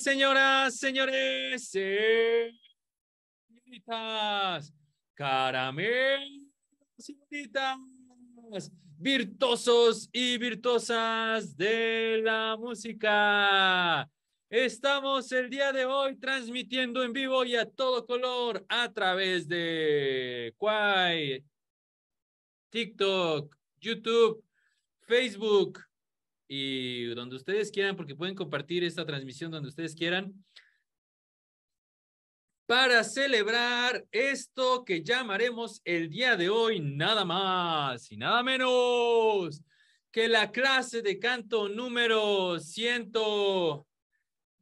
Señoras, señores, señoritas, caramelos señoritas, virtuosos y virtuosas de la música. Estamos el día de hoy transmitiendo en vivo y a todo color a través de Quai, TikTok, YouTube, Facebook y donde ustedes quieran, porque pueden compartir esta transmisión donde ustedes quieran, para celebrar esto que llamaremos el día de hoy nada más y nada menos que la clase de canto número ciento...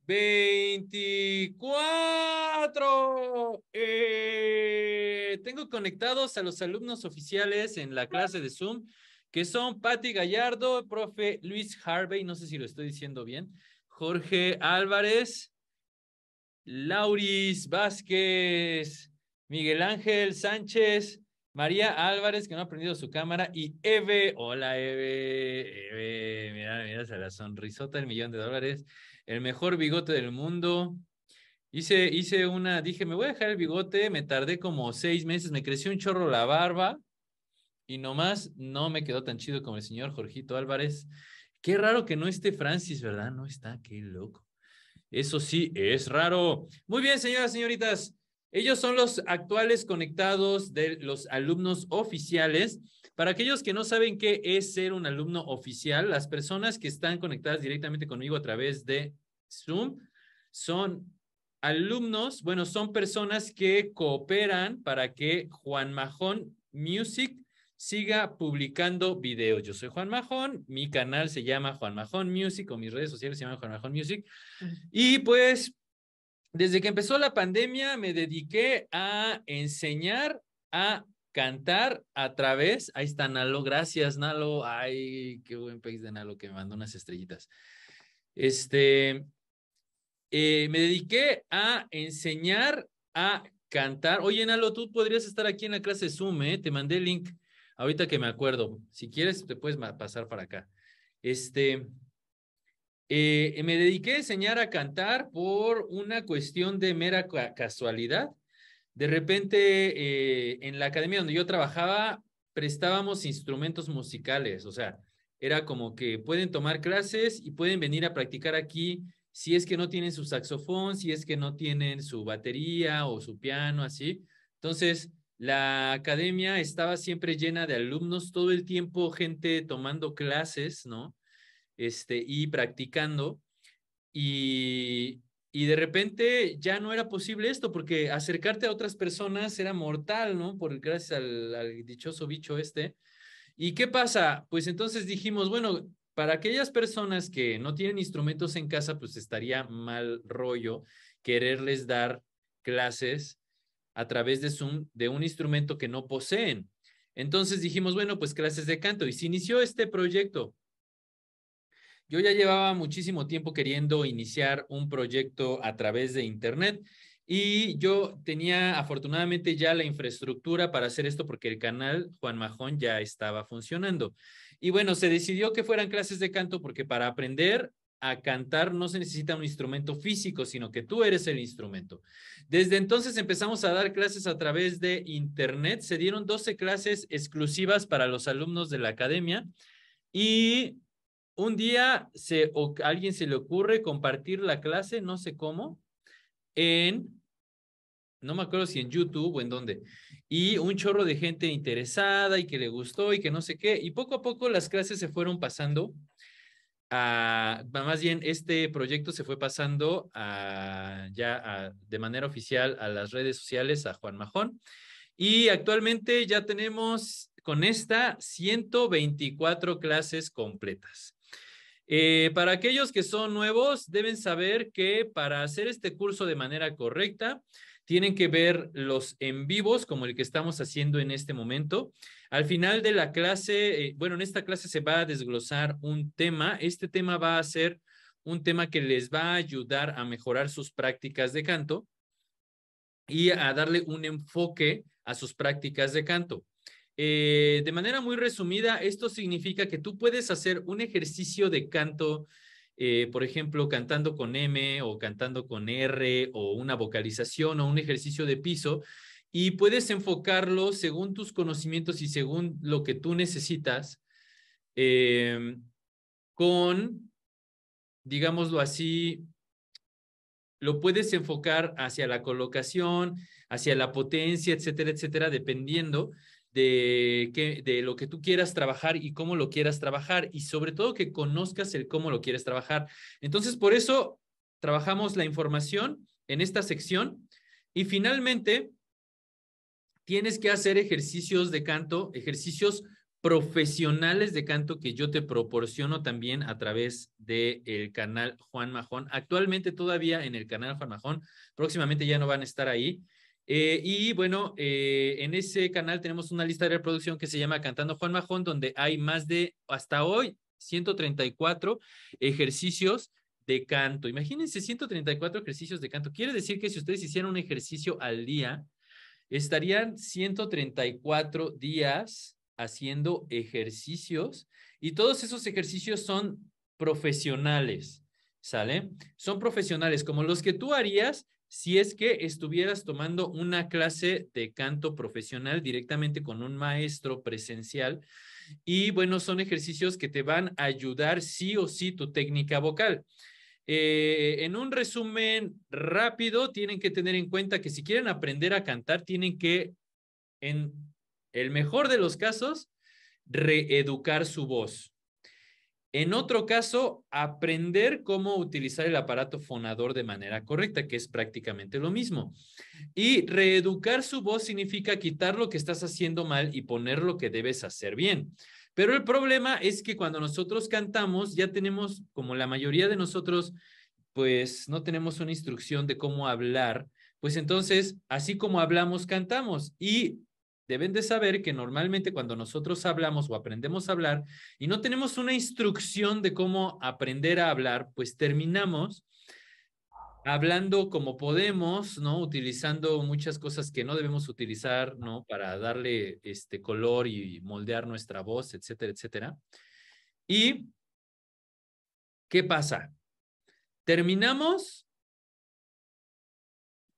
24. Eh, tengo conectados a los alumnos oficiales en la clase de Zoom, que son Patti Gallardo, profe Luis Harvey, no sé si lo estoy diciendo bien, Jorge Álvarez, Lauris Vázquez, Miguel Ángel Sánchez, María Álvarez, que no ha prendido su cámara, y Eve, hola Eve, Eve, mira, mira, la sonrisota del millón de dólares el mejor bigote del mundo. Hice, hice una, dije, me voy a dejar el bigote, me tardé como seis meses, me creció un chorro la barba y nomás no me quedó tan chido como el señor Jorgito Álvarez. Qué raro que no esté Francis, ¿verdad? No está, qué loco. Eso sí, es raro. Muy bien, señoras, señoritas. Ellos son los actuales conectados de los alumnos oficiales. Para aquellos que no saben qué es ser un alumno oficial, las personas que están conectadas directamente conmigo a través de Zoom son alumnos, bueno, son personas que cooperan para que Juan Majón Music siga publicando videos. Yo soy Juan Majón, mi canal se llama Juan Majón Music o mis redes sociales se llaman Juan Majón Music. Y pues, desde que empezó la pandemia me dediqué a enseñar a cantar a través. Ahí está Nalo, gracias Nalo. Ay, qué buen país de Nalo que me mandó unas estrellitas. Este, eh, me dediqué a enseñar a cantar. Oye, Nalo, tú podrías estar aquí en la clase Zoom, ¿eh? Te mandé el link ahorita que me acuerdo. Si quieres, te puedes pasar para acá. Este, eh, me dediqué a enseñar a cantar por una cuestión de mera casualidad de repente, eh, en la academia donde yo trabajaba, prestábamos instrumentos musicales, o sea, era como que pueden tomar clases y pueden venir a practicar aquí si es que no tienen su saxofón, si es que no tienen su batería o su piano, así. Entonces, la academia estaba siempre llena de alumnos, todo el tiempo gente tomando clases, ¿no? Este, y practicando. Y y de repente ya no era posible esto, porque acercarte a otras personas era mortal, ¿no? Por, gracias al, dichoso bicho este. ¿Y qué pasa? Pues entonces dijimos, bueno, para aquellas personas que no tienen instrumentos en casa, pues estaría mal rollo quererles dar clases a través de, Zoom, de un instrumento que no poseen. Entonces dijimos, bueno, pues clases de canto. Y se inició este proyecto yo ya llevaba muchísimo tiempo queriendo iniciar un proyecto a través de Internet y yo tenía afortunadamente ya la infraestructura para hacer esto porque el canal Juan Majón ya estaba funcionando. Y bueno, se decidió que fueran clases de canto porque para aprender a cantar no se necesita un instrumento físico, sino que tú eres el instrumento. Desde entonces empezamos a dar clases a través de Internet. Se dieron 12 clases exclusivas para los alumnos de la academia y un día se, alguien se le ocurre compartir la clase, no sé cómo, en, no me acuerdo si en YouTube o en dónde, y un chorro de gente interesada y que le gustó y que no sé qué, y poco a poco las clases se fueron pasando. A, más bien, este proyecto se fue pasando ya de manera oficial a las redes sociales, a Juan Majón. Y actualmente ya tenemos con esta 124 clases completas. Eh, para aquellos que son nuevos, deben saber que para hacer este curso de manera correcta, tienen que ver los en vivos como el que estamos haciendo en este momento. Al final de la clase, eh, bueno, en esta clase se va a desglosar un tema. Este tema va a ser un tema que les va a ayudar a mejorar sus prácticas de canto y a darle un enfoque a sus prácticas de canto. Eh, de manera muy resumida, esto significa que tú puedes hacer un ejercicio de canto, eh, por ejemplo, cantando con M o cantando con R o una vocalización o un ejercicio de piso y puedes enfocarlo según tus conocimientos y según lo que tú necesitas eh, con, digámoslo así, lo puedes enfocar hacia la colocación, hacia la potencia, etcétera, etcétera, dependiendo de, que, de lo que tú quieras trabajar y cómo lo quieras trabajar y sobre todo que conozcas el cómo lo quieres trabajar. Entonces, por eso trabajamos la información en esta sección y finalmente tienes que hacer ejercicios de canto, ejercicios profesionales de canto que yo te proporciono también a través del el canal Juan Majón. Actualmente todavía en el canal Juan Majón, próximamente ya no van a estar ahí, eh, y bueno, eh, en ese canal tenemos una lista de reproducción que se llama Cantando Juan Majón, donde hay más de, hasta hoy, 134 ejercicios de canto. Imagínense 134 ejercicios de canto. Quiere decir que si ustedes hicieran un ejercicio al día, estarían 134 días haciendo ejercicios y todos esos ejercicios son profesionales, ¿sale? Son profesionales como los que tú harías si es que estuvieras tomando una clase de canto profesional directamente con un maestro presencial. Y bueno, son ejercicios que te van a ayudar sí o sí tu técnica vocal. Eh, en un resumen rápido, tienen que tener en cuenta que si quieren aprender a cantar, tienen que, en el mejor de los casos, reeducar su voz. En otro caso, aprender cómo utilizar el aparato fonador de manera correcta, que es prácticamente lo mismo. Y reeducar su voz significa quitar lo que estás haciendo mal y poner lo que debes hacer bien. Pero el problema es que cuando nosotros cantamos, ya tenemos, como la mayoría de nosotros, pues no tenemos una instrucción de cómo hablar, pues entonces, así como hablamos, cantamos. Y Deben de saber que normalmente cuando nosotros hablamos o aprendemos a hablar y no tenemos una instrucción de cómo aprender a hablar, pues terminamos hablando como podemos, ¿no? Utilizando muchas cosas que no debemos utilizar, ¿no? Para darle este color y moldear nuestra voz, etcétera, etcétera. ¿Y qué pasa? Terminamos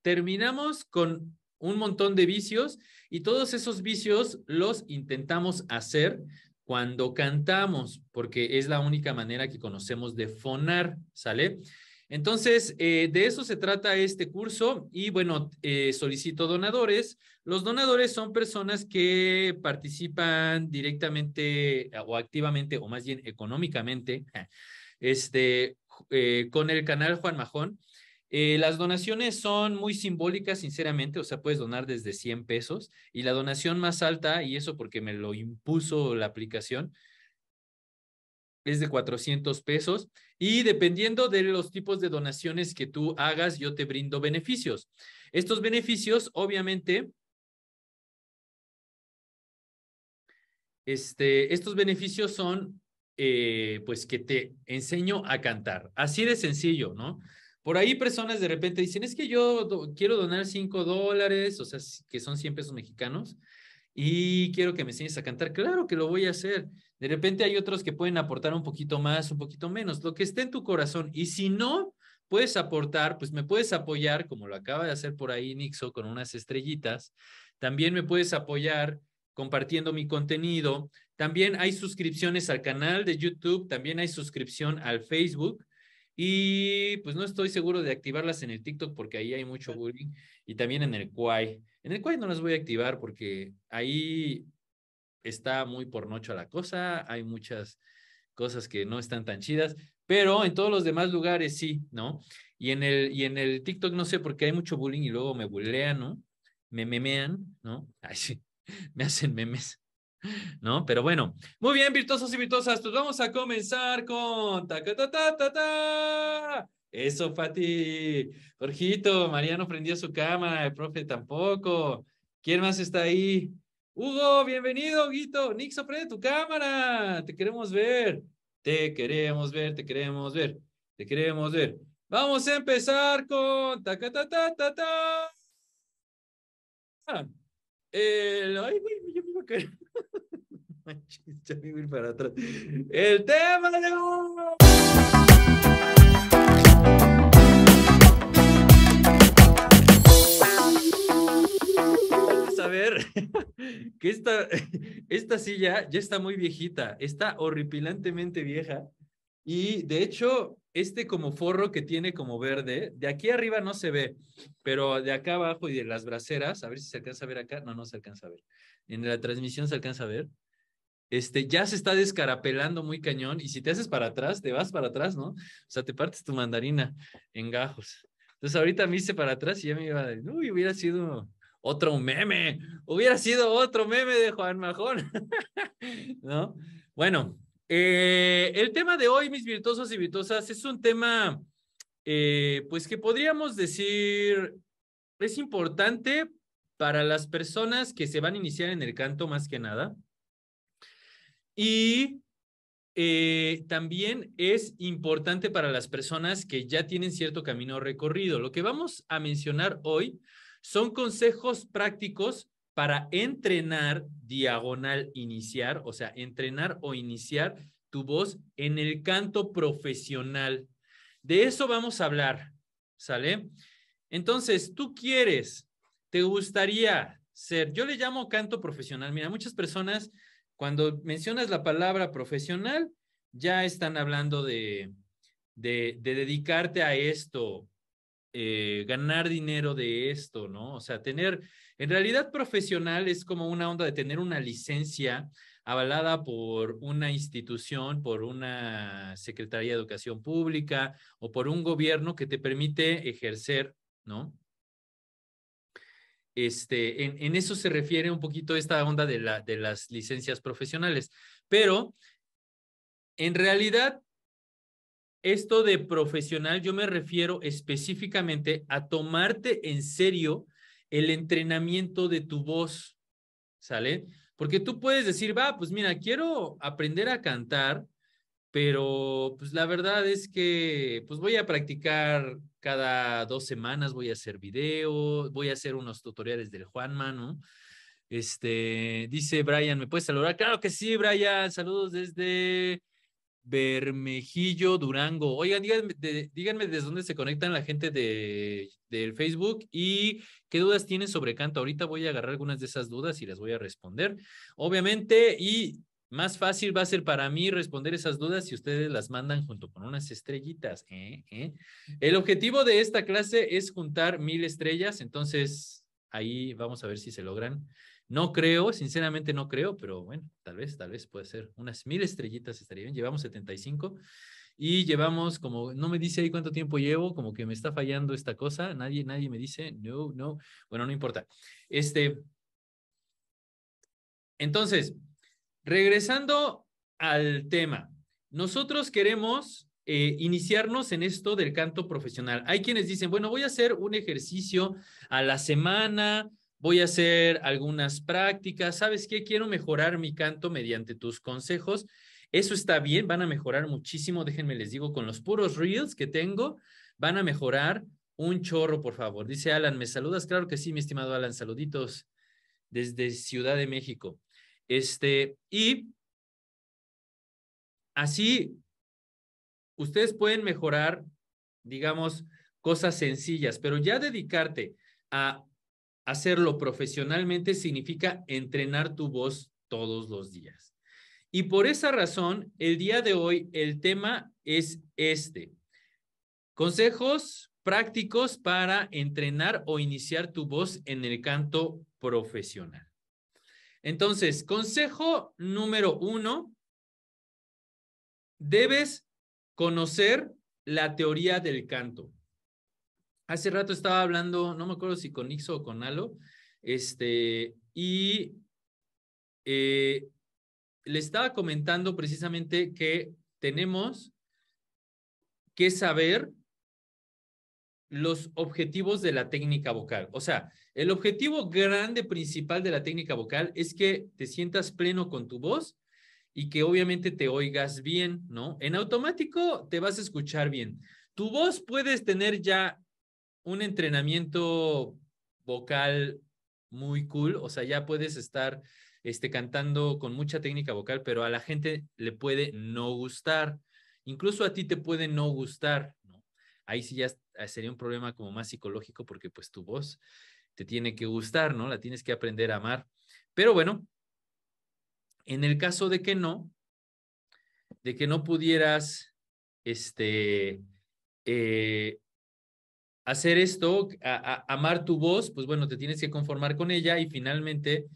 terminamos con un montón de vicios y todos esos vicios los intentamos hacer cuando cantamos, porque es la única manera que conocemos de fonar, ¿sale? Entonces, eh, de eso se trata este curso y bueno, eh, solicito donadores. Los donadores son personas que participan directamente o activamente o más bien económicamente este, eh, con el canal Juan Majón. Eh, las donaciones son muy simbólicas, sinceramente, o sea, puedes donar desde 100 pesos y la donación más alta, y eso porque me lo impuso la aplicación, es de 400 pesos y dependiendo de los tipos de donaciones que tú hagas, yo te brindo beneficios. Estos beneficios, obviamente, este, estos beneficios son, eh, pues, que te enseño a cantar. Así de sencillo, ¿no? Por ahí personas de repente dicen, es que yo quiero donar 5 dólares, o sea, que son 100 pesos mexicanos, y quiero que me enseñes a cantar. Claro que lo voy a hacer. De repente hay otros que pueden aportar un poquito más, un poquito menos, lo que esté en tu corazón. Y si no puedes aportar, pues me puedes apoyar, como lo acaba de hacer por ahí Nixo con unas estrellitas. También me puedes apoyar compartiendo mi contenido. También hay suscripciones al canal de YouTube, también hay suscripción al Facebook. Y pues no estoy seguro de activarlas en el TikTok porque ahí hay mucho bullying. Y también en el Kwai. En el Kwai no las voy a activar porque ahí está muy por noche la cosa. Hay muchas cosas que no están tan chidas. Pero en todos los demás lugares sí, ¿no? Y en el, y en el TikTok no sé porque hay mucho bullying y luego me bullean, ¿no? Me memean, ¿no? Ay, sí. Me hacen memes. ¿no? Pero bueno, muy bien, virtuosos y virtuosas, pues vamos a comenzar con... Ta, ta, ta, ta, ta. Eso, Fati. Jorgito, Mariano prendió su cámara, el profe tampoco. ¿Quién más está ahí? Hugo, bienvenido, Huguito. Nixo, prende tu cámara. Te queremos ver. Te queremos ver, te queremos ver. Te queremos ver. Vamos a empezar con. Ta, ta, ta, ta, Ay, yo me a caer para atrás. El tema de Vamos a ver que esta, esta silla ya está muy viejita, está horripilantemente vieja. Y de hecho, este como forro que tiene como verde, de aquí arriba no se ve, pero de acá abajo y de las braseras, a ver si se alcanza a ver acá, no, no se alcanza a ver. En la transmisión se alcanza a ver este, ya se está descarapelando muy cañón y si te haces para atrás, te vas para atrás, ¿no? O sea, te partes tu mandarina en gajos. Entonces ahorita me hice para atrás y ya me iba, a decir, uy, hubiera sido otro meme, hubiera sido otro meme de Juan Majón, ¿no? Bueno, eh, el tema de hoy, mis virtuosos y virtuosas, es un tema, eh, pues que podríamos decir, es importante para las personas que se van a iniciar en el canto más que nada y eh, también es importante para las personas que ya tienen cierto camino recorrido. Lo que vamos a mencionar hoy son consejos prácticos para entrenar diagonal iniciar, o sea, entrenar o iniciar tu voz en el canto profesional. De eso vamos a hablar, ¿sale? Entonces, tú quieres, te gustaría ser, yo le llamo canto profesional. Mira, muchas personas cuando mencionas la palabra profesional, ya están hablando de, dedicarte a esto, eh, ganar dinero de esto, ¿no? O sea, tener, en realidad profesional es como una onda de tener una licencia avalada por una institución, por una Secretaría de Educación Pública o por un gobierno que te permite ejercer, ¿no? Este, en, eso se refiere un poquito esta onda de, de las licencias profesionales. Pero en realidad, esto de profesional yo me refiero específicamente a tomarte en serio el entrenamiento de tu voz, ¿sale? Porque tú puedes decir, va, pues mira, quiero aprender a cantar pero pues la verdad es que pues voy a practicar cada dos semanas, voy a hacer video, voy a hacer unos tutoriales del Juan ¿no? Este, dice Brian, ¿me puedes saludar? Claro que sí, Brian, saludos desde Bermejillo, Durango. Oigan, díganme, díganme desde dónde se conectan la gente de, del Facebook y qué dudas tienen sobre canto. Ahorita voy a agarrar algunas de esas dudas y las voy a responder, obviamente. Y más fácil va a ser para mí responder esas dudas si ustedes las mandan junto con unas estrellitas. ¿eh? ¿Eh? El objetivo de esta clase es juntar mil estrellas, entonces ahí vamos a ver si se logran. No creo, sinceramente no creo, pero bueno, tal vez, tal vez puede ser. Unas mil estrellitas estaría bien. Llevamos 75 y llevamos como, no me dice ahí cuánto tiempo llevo, como que me está fallando esta cosa. Nadie, nadie me dice, no, no. Bueno, no importa. Este, entonces, Regresando al tema, nosotros queremos eh, iniciarnos en esto del canto profesional. Hay quienes dicen, bueno, voy a hacer un ejercicio a la semana, voy a hacer algunas prácticas, ¿sabes qué? Quiero mejorar mi canto mediante tus consejos. Eso está bien, van a mejorar muchísimo, déjenme les digo, con los puros reels que tengo, van a mejorar un chorro, por favor. Dice Alan, ¿me saludas? Claro que sí, mi estimado Alan, saluditos desde Ciudad de México. Este, y así ustedes pueden mejorar, digamos, cosas sencillas, pero ya dedicarte a hacerlo profesionalmente significa entrenar tu voz todos los días. Y por esa razón, el día de hoy el tema es este. Consejos prácticos para entrenar o iniciar tu voz en el canto profesional. Entonces, consejo número uno, debes conocer la teoría del canto. Hace rato estaba hablando, no me acuerdo si con Ixo o con Alo, este, y eh, le estaba comentando precisamente que tenemos que saber los objetivos de la técnica vocal. O sea, el objetivo grande principal de la técnica vocal es que te sientas pleno con tu voz y que obviamente te oigas bien, ¿no? En automático te vas a escuchar bien. Tu voz puedes tener ya un entrenamiento vocal muy cool, o sea, ya puedes estar este, cantando con mucha técnica vocal, pero a la gente le puede no gustar. Incluso a ti te puede no gustar, ahí sí ya ah, sería un problema como más psicológico porque pues tu voz te tiene que gustar, ¿no? La tienes que aprender a amar. Pero bueno, en el caso de que no, de que no pudieras, este, eh, hacer esto, amar tu voz, pues bueno, te tienes que conformar con ella y finalmente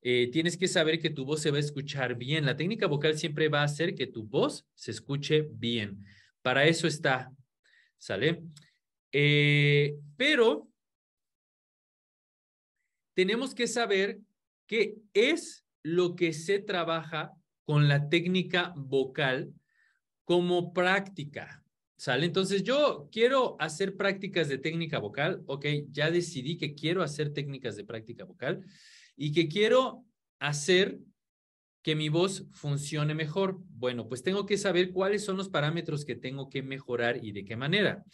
eh, tienes que saber que tu voz se va a escuchar bien. La técnica vocal siempre va a hacer que tu voz se escuche bien. Para eso está ¿Sale? Eh, pero tenemos que saber qué es lo que se trabaja con la técnica vocal como práctica. ¿Sale? Entonces, yo quiero hacer prácticas de técnica vocal. Ok, ya decidí que quiero hacer técnicas de práctica vocal y que quiero hacer que mi voz funcione mejor? Bueno, pues tengo que saber cuáles son los parámetros que tengo que mejorar y de qué manera.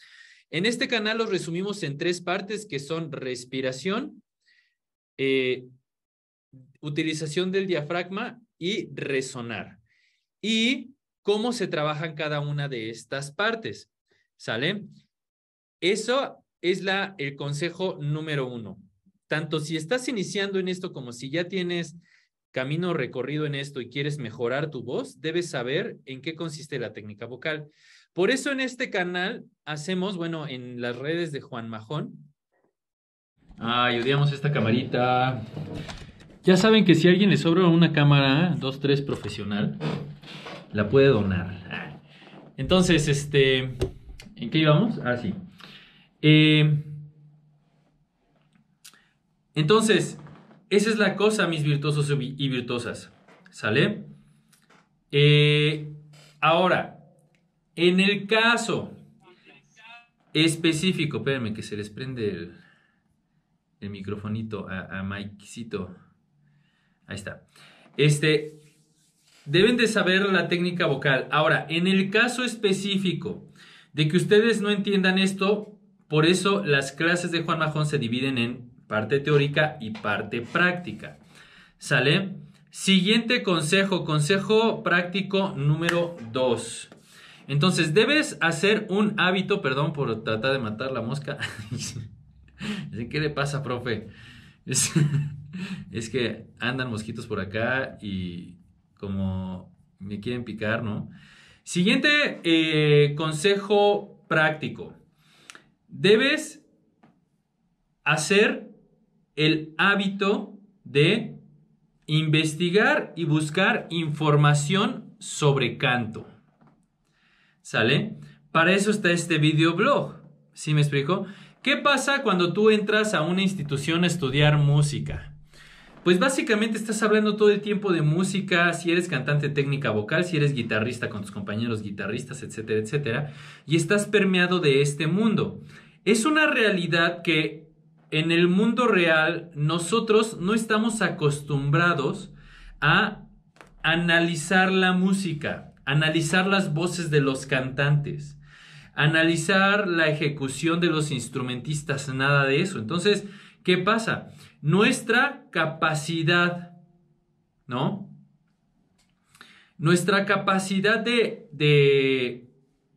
En este canal los resumimos en tres partes que son respiración, eh, utilización del diafragma y resonar. Y cómo se en cada una de estas partes. ¿Sale? Eso es la, el consejo número uno. Tanto si estás iniciando en esto como si ya tienes camino recorrido en esto y quieres mejorar tu voz, debes saber en qué consiste la técnica vocal. Por eso en este canal hacemos, bueno, en las redes de Juan Majón. Ay, odiamos esta camarita. Ya saben que si a alguien le sobra una cámara 2-3 profesional, la puede donar. Entonces, este, ¿en qué íbamos? Ah, sí. Eh, entonces, esa es la cosa, mis virtuosos y virtuosas. ¿Sale? Eh, ahora, en el caso específico, espérenme que se les prende el, el microfonito a, a Mikecito. Ahí está. Este, deben de saber la técnica vocal. Ahora, en el caso específico de que ustedes no entiendan esto, por eso las clases de Juan Majón se dividen en parte teórica y parte práctica. ¿Sale? Siguiente consejo, consejo práctico número 2. Entonces, debes hacer un hábito, perdón por tratar de matar la mosca. ¿Qué le pasa, profe? Es, que andan mosquitos por acá y como me quieren picar, ¿no? Siguiente eh, consejo práctico. Debes hacer el hábito de investigar y buscar información sobre canto. ¿Sale? Para eso está este videoblog. ¿Sí me explico? ¿Qué pasa cuando tú entras a una institución a estudiar música? Pues básicamente estás hablando todo el tiempo de música, si eres cantante técnica vocal, si eres guitarrista con tus compañeros guitarristas, etcétera, etcétera, y estás permeado de este mundo. Es una realidad que en el mundo real nosotros no estamos acostumbrados a analizar la música, analizar las voces de los cantantes, analizar la ejecución de los instrumentistas, nada de eso. Entonces, ¿qué pasa? Nuestra capacidad, ¿no? Nuestra capacidad de, de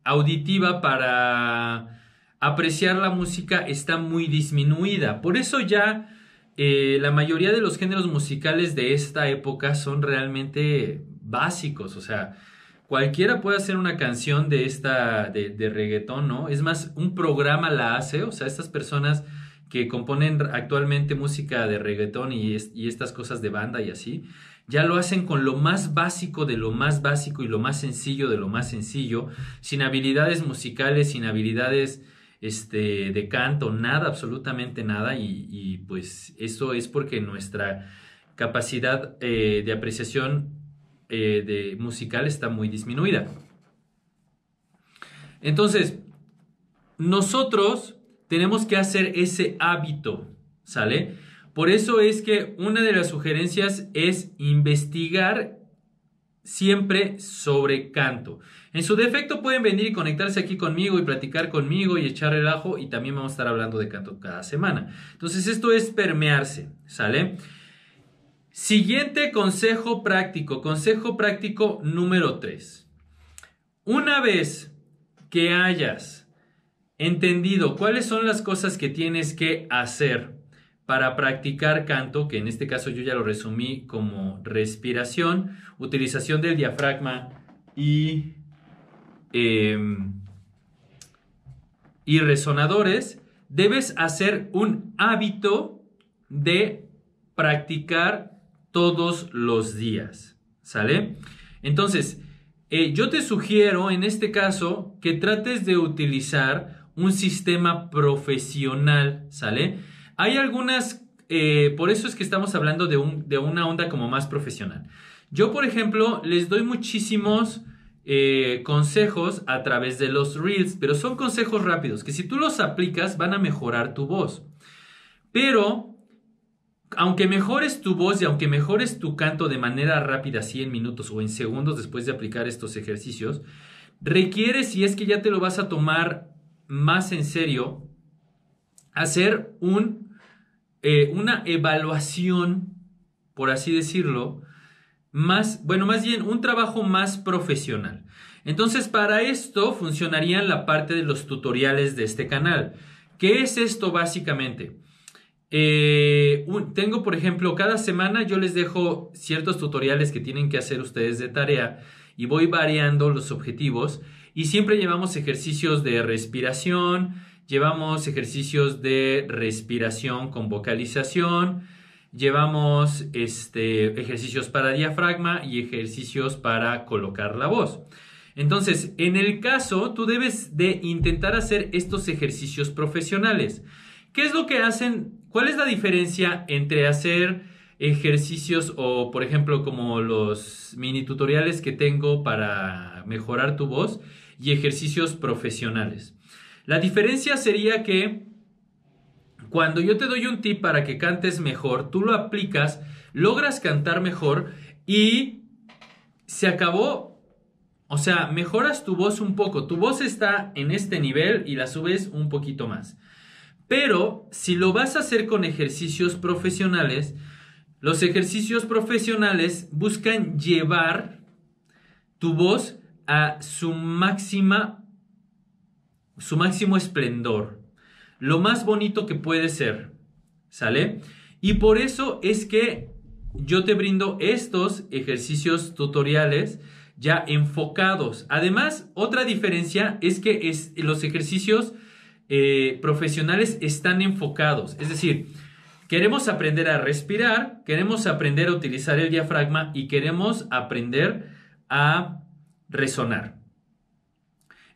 auditiva para apreciar la música está muy disminuida. Por eso ya eh, la mayoría de los géneros musicales de esta época son realmente básicos. O sea, cualquiera puede hacer una canción de esta, de, reggaetón, ¿no? Es más, un programa la hace. O sea, estas personas que componen actualmente música de reggaetón y, y estas cosas de banda y así, ya lo hacen con lo más básico de lo más básico y lo más sencillo de lo más sencillo, sin habilidades musicales, sin habilidades este, de canto, nada, absolutamente nada, y, pues eso es porque nuestra capacidad eh, de apreciación eh, de musical está muy disminuida. Entonces, nosotros tenemos que hacer ese hábito, ¿sale? Por eso es que una de las sugerencias es investigar siempre sobre canto. En su defecto pueden venir y conectarse aquí conmigo y platicar conmigo y echar relajo y también vamos a estar hablando de canto cada semana. Entonces esto es permearse, ¿sale? Siguiente consejo práctico, consejo práctico número 3. Una vez que hayas entendido cuáles son las cosas que tienes que hacer para practicar canto, que en este caso yo ya lo resumí como respiración, utilización del diafragma y, em, y resonadores, debes hacer un hábito de practicar todos los días. ¿Sale? Entonces, eh, yo te sugiero en este caso que trates de utilizar un sistema profesional, ¿sale? Hay algunas, eh, por eso es que estamos hablando de, una onda como más profesional. Yo, por ejemplo, les doy muchísimos eh, consejos a través de los reels, pero son consejos rápidos, que si tú los aplicas van a mejorar tu voz. Pero aunque mejores tu voz y aunque mejores tu canto de manera rápida, 100 minutos o en segundos después de aplicar estos ejercicios, requiere, si es que ya te lo vas a tomar más en serio, hacer un eh, una evaluación, por así decirlo, más, bueno, más bien un trabajo más profesional. Entonces, para esto funcionarían la parte de los tutoriales de este canal. ¿Qué es esto básicamente? Eh, tengo, por ejemplo, cada semana yo les dejo ciertos tutoriales que tienen que hacer ustedes de tarea y voy variando los objetivos y siempre llevamos ejercicios de respiración, llevamos ejercicios de respiración con vocalización, llevamos este, ejercicios para diafragma y ejercicios para colocar la voz. Entonces, en el caso, tú debes de intentar hacer estos ejercicios profesionales. ¿Qué es lo que hacen? ¿Cuál es la diferencia entre hacer ejercicios o, por ejemplo, como los mini tutoriales que tengo para mejorar tu voz y ejercicios profesionales? La diferencia sería que cuando yo te doy un tip para que cantes mejor, tú lo aplicas, logras cantar mejor y se acabó. O sea, mejoras tu voz un poco. Tu voz está en este nivel y la subes un poquito más. Pero si lo vas a hacer con ejercicios profesionales, los ejercicios profesionales buscan llevar tu voz a su máxima su máximo esplendor, lo más bonito que puede ser, ¿sale? Y por eso es que yo te brindo estos ejercicios tutoriales ya enfocados. Además, otra diferencia es que es, los ejercicios eh, profesionales están enfocados. Es decir, queremos aprender a respirar, queremos aprender a utilizar el diafragma y queremos aprender a resonar.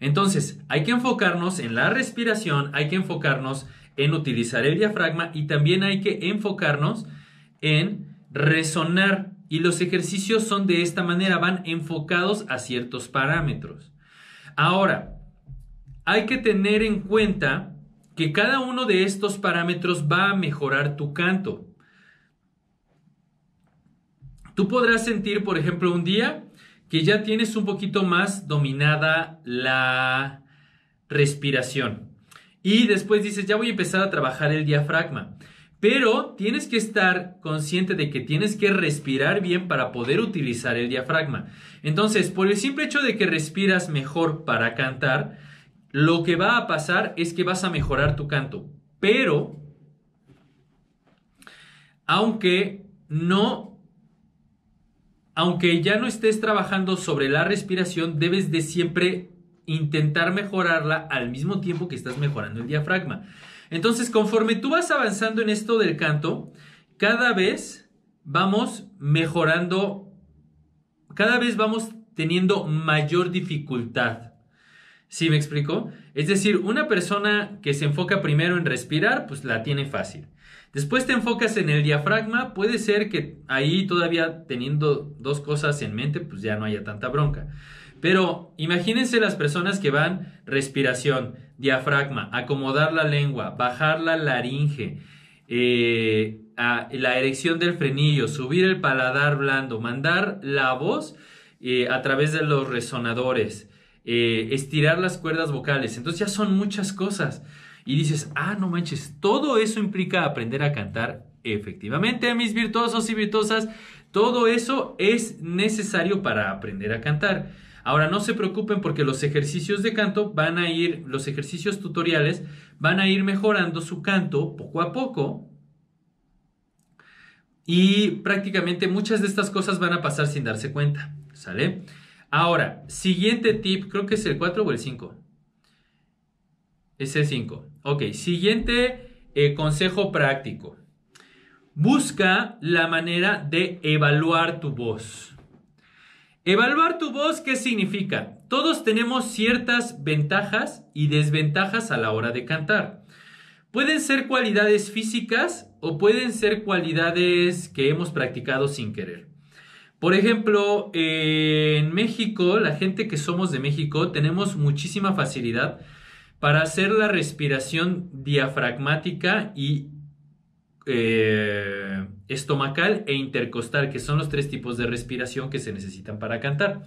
Entonces, hay que enfocarnos en la respiración, hay que enfocarnos en utilizar el diafragma y también hay que enfocarnos en resonar. Y los ejercicios son de esta manera, van enfocados a ciertos parámetros. Ahora, hay que tener en cuenta que cada uno de estos parámetros va a mejorar tu canto. Tú podrás sentir, por ejemplo, un día que ya tienes un poquito más dominada la respiración. Y después dices, ya voy a empezar a trabajar el diafragma. Pero tienes que estar consciente de que tienes que respirar bien para poder utilizar el diafragma. Entonces, por el simple hecho de que respiras mejor para cantar, lo que va a pasar es que vas a mejorar tu canto. Pero, aunque no aunque ya no estés trabajando sobre la respiración, debes de siempre intentar mejorarla al mismo tiempo que estás mejorando el diafragma. Entonces, conforme tú vas avanzando en esto del canto, cada vez vamos mejorando, cada vez vamos teniendo mayor dificultad. ¿Sí me explico? Es decir, una persona que se enfoca primero en respirar, pues la tiene fácil. Después te enfocas en el diafragma, puede ser que ahí todavía teniendo dos cosas en mente, pues ya no haya tanta bronca. Pero imagínense las personas que van respiración, diafragma, acomodar la lengua, bajar la laringe, eh, la erección del frenillo, subir el paladar blando, mandar la voz eh, a través de los resonadores, eh, estirar las cuerdas vocales. Entonces ya son muchas cosas y dices, ah, no manches, todo eso implica aprender a cantar. Efectivamente, mis virtuosos y virtuosas, todo eso es necesario para aprender a cantar. Ahora no se preocupen porque los ejercicios de canto van a ir, los ejercicios tutoriales van a ir mejorando su canto poco a poco. Y prácticamente muchas de estas cosas van a pasar sin darse cuenta, ¿sale? Ahora, siguiente tip, creo que es el 4 o el 5. Ese 5. Ok, siguiente eh, consejo práctico. Busca la manera de evaluar tu voz. Evaluar tu voz, ¿qué significa? Todos tenemos ciertas ventajas y desventajas a la hora de cantar. Pueden ser cualidades físicas o pueden ser cualidades que hemos practicado sin querer. Por ejemplo, eh, en México, la gente que somos de México, tenemos muchísima facilidad para hacer la respiración diafragmática y eh, estomacal e intercostal, que son los tres tipos de respiración que se necesitan para cantar.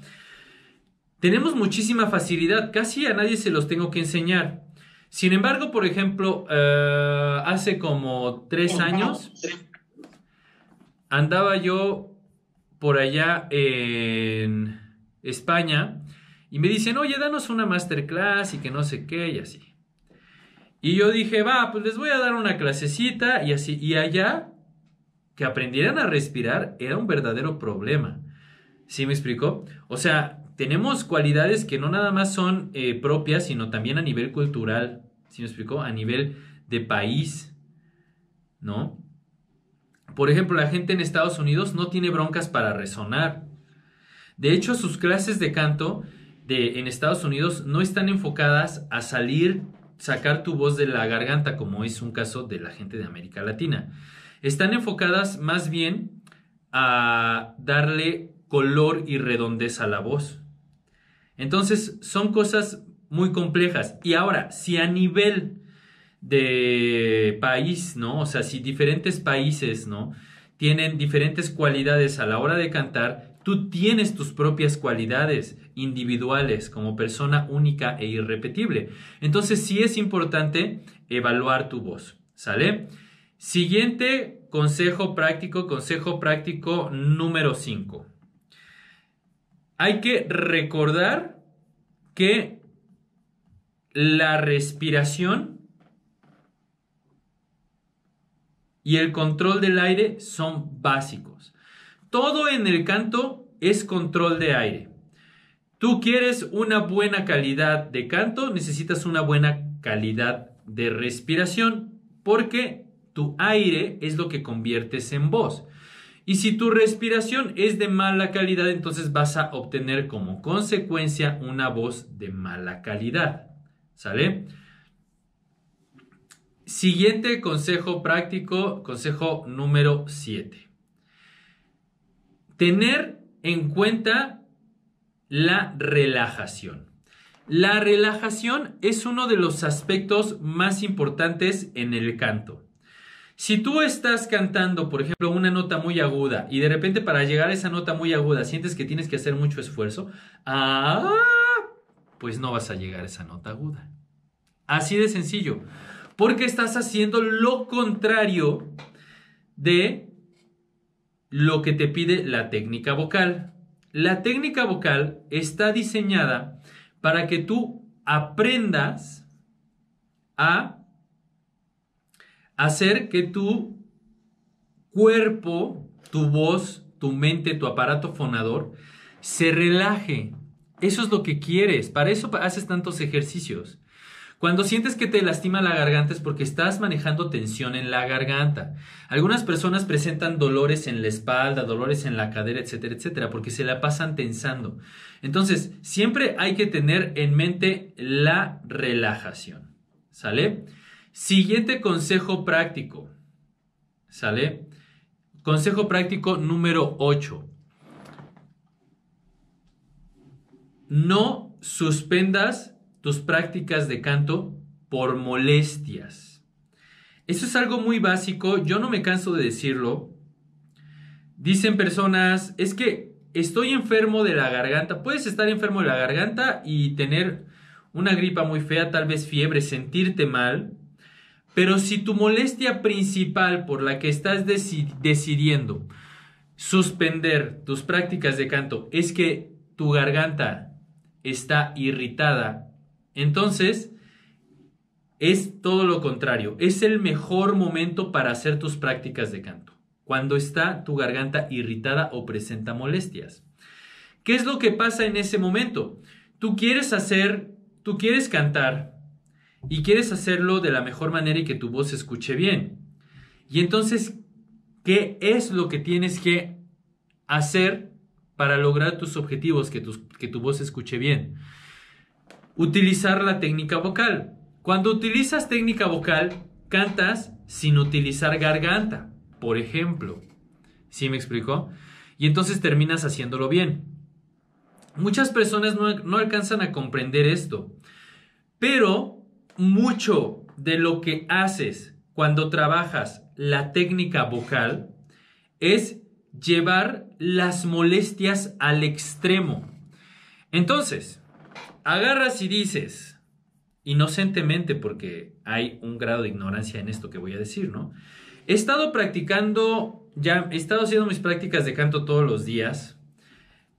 Tenemos muchísima facilidad, casi a nadie se los tengo que enseñar. Sin embargo, por ejemplo, eh, hace como tres años andaba yo por allá en España y me dicen, oye, danos una masterclass y que no sé qué y así. Y yo dije, va, pues les voy a dar una clasecita y así. Y allá, que aprendieran a respirar era un verdadero problema. ¿Sí me explicó? O sea, tenemos cualidades que no nada más son eh, propias, sino también a nivel cultural. ¿Sí me explicó? A nivel de país, ¿no? Por ejemplo, la gente en Estados Unidos no tiene broncas para resonar. De hecho, sus clases de canto en Estados Unidos no están enfocadas a salir, sacar tu voz de la garganta, como es un caso de la gente de América Latina. Están enfocadas más bien a darle color y redondez a la voz. Entonces, son cosas muy complejas. Y ahora, si a nivel de país, ¿no? O sea, si diferentes países, ¿no? Tienen diferentes cualidades a la hora de cantar, Tú tienes tus propias cualidades individuales como persona única e irrepetible. Entonces sí es importante evaluar tu voz, ¿sale? Siguiente consejo práctico, consejo práctico número 5. Hay que recordar que la respiración y el control del aire son básicos. Todo en el canto es control de aire. Tú quieres una buena calidad de canto, necesitas una buena calidad de respiración, porque tu aire es lo que conviertes en voz. Y si tu respiración es de mala calidad, entonces vas a obtener como consecuencia una voz de mala calidad. ¿Sale? Siguiente consejo práctico, consejo número 7. Tener en cuenta la relajación. La relajación es uno de los aspectos más importantes en el canto. Si tú estás cantando, por ejemplo, una nota muy aguda y de repente para llegar a esa nota muy aguda sientes que tienes que hacer mucho esfuerzo, ah, pues no vas a llegar a esa nota aguda. Así de sencillo, porque estás haciendo lo contrario de lo que te pide la técnica vocal. La técnica vocal está diseñada para que tú aprendas a hacer que tu cuerpo, tu voz, tu mente, tu aparato fonador se relaje. Eso es lo que quieres. Para eso haces tantos ejercicios. Cuando sientes que te lastima la garganta es porque estás manejando tensión en la garganta. Algunas personas presentan dolores en la espalda, dolores en la cadera, etcétera, etcétera, porque se la pasan tensando. Entonces, siempre hay que tener en mente la relajación. ¿Sale? Siguiente consejo práctico. ¿Sale? Consejo práctico número 8. No suspendas tus prácticas de canto por molestias. Eso es algo muy básico, yo no me canso de decirlo. Dicen personas, es que estoy enfermo de la garganta. Puedes estar enfermo de la garganta y tener una gripa muy fea, tal vez fiebre, sentirte mal. Pero si tu molestia principal por la que estás decidiendo suspender tus prácticas de canto es que tu garganta está irritada entonces, es todo lo contrario, es el mejor momento para hacer tus prácticas de canto, cuando está tu garganta irritada o presenta molestias. ¿Qué es lo que pasa en ese momento? Tú quieres hacer, tú quieres cantar y quieres hacerlo de la mejor manera y que tu voz se escuche bien. Y entonces, ¿qué es lo que tienes que hacer para lograr tus objetivos, que tu, que tu voz escuche bien? Utilizar la técnica vocal. Cuando utilizas técnica vocal, cantas sin utilizar garganta, por ejemplo. ¿Sí me explico? Y entonces terminas haciéndolo bien. Muchas personas no, no alcanzan a comprender esto, pero mucho de lo que haces cuando trabajas la técnica vocal es llevar las molestias al extremo. Entonces, agarras y dices, inocentemente, porque hay un grado de ignorancia en esto que voy a decir, ¿no? He estado practicando, ya he estado haciendo mis prácticas de canto todos los días.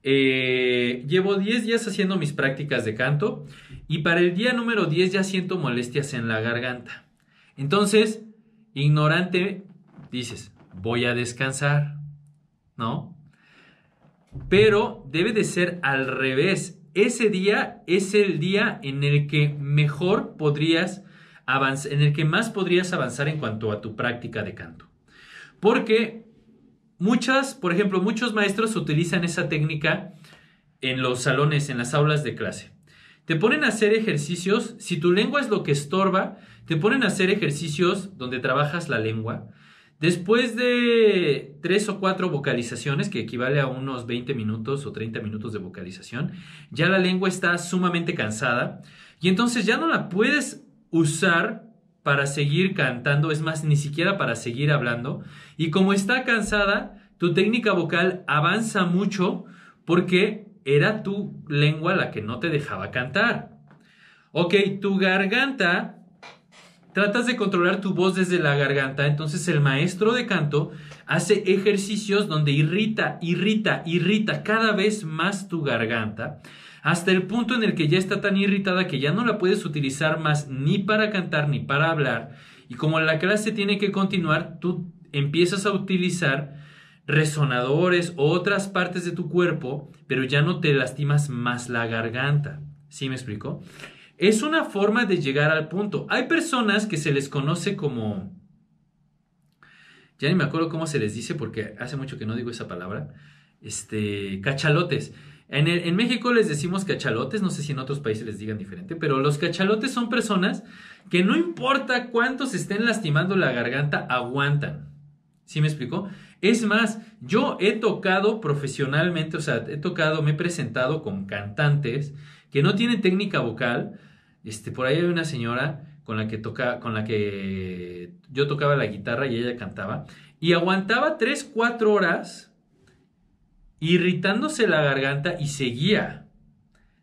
Eh, llevo 10 días haciendo mis prácticas de canto y para el día número 10 ya siento molestias en la garganta. Entonces, ignorante, dices, voy a descansar, ¿no? Pero debe de ser al revés ese día es el día en el que mejor podrías avanzar, en el que más podrías avanzar en cuanto a tu práctica de canto. Porque muchas, por ejemplo, muchos maestros utilizan esa técnica en los salones, en las aulas de clase. Te ponen a hacer ejercicios, si tu lengua es lo que estorba, te ponen a hacer ejercicios donde trabajas la lengua, Después de tres o cuatro vocalizaciones, que equivale a unos 20 minutos o 30 minutos de vocalización, ya la lengua está sumamente cansada y entonces ya no la puedes usar para seguir cantando, es más, ni siquiera para seguir hablando. Y como está cansada, tu técnica vocal avanza mucho porque era tu lengua la que no te dejaba cantar. Ok, tu garganta tratas de controlar tu voz desde la garganta, entonces el maestro de canto hace ejercicios donde irrita, irrita, irrita cada vez más tu garganta, hasta el punto en el que ya está tan irritada que ya no la puedes utilizar más ni para cantar ni para hablar. Y como la clase tiene que continuar, tú empiezas a utilizar resonadores o otras partes de tu cuerpo, pero ya no te lastimas más la garganta. ¿Sí me explico? Es una forma de llegar al punto. Hay personas que se les conoce como... Ya ni me acuerdo cómo se les dice porque hace mucho que no digo esa palabra. Este, cachalotes. En, México les decimos cachalotes, no sé si en otros países les digan diferente, pero los cachalotes son personas que no importa cuántos estén lastimando la garganta, aguantan. ¿Sí me explico? Es más, yo he tocado profesionalmente, o sea, he tocado, me he presentado con cantantes que no tienen técnica vocal, este, por ahí había una señora con la que con la que yo tocaba la guitarra y ella cantaba. Y aguantaba 3, 4 horas irritándose la garganta y seguía.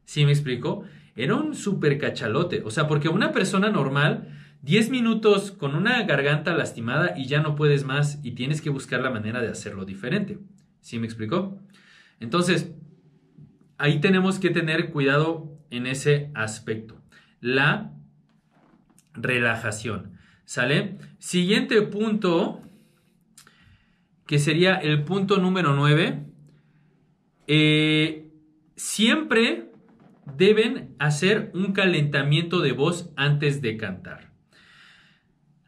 ¿Sí me explico? Era un super cachalote. O sea, porque una persona normal, 10 minutos con una garganta lastimada y ya no puedes más y tienes que buscar la manera de hacerlo diferente. ¿Sí me explico? Entonces, ahí tenemos que tener cuidado en ese aspecto la relajación. ¿Sale? Siguiente punto, que sería el punto número 9. Eh, siempre deben hacer un calentamiento de voz antes de cantar.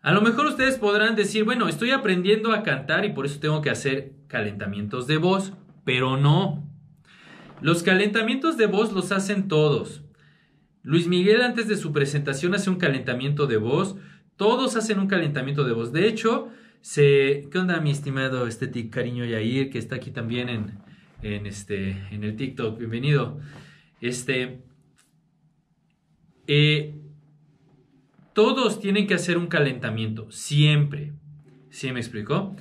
A lo mejor ustedes podrán decir, bueno, estoy aprendiendo a cantar y por eso tengo que hacer calentamientos de voz, pero no. Los calentamientos de voz los hacen todos. Luis Miguel antes de su presentación hace un calentamiento de voz. Todos hacen un calentamiento de voz. De hecho, se... ¿qué onda mi estimado Estétic Cariño Yair, que está aquí también en, en, este, en el TikTok? Bienvenido. Este, eh, todos tienen que hacer un calentamiento, siempre. ¿Sí me explicó?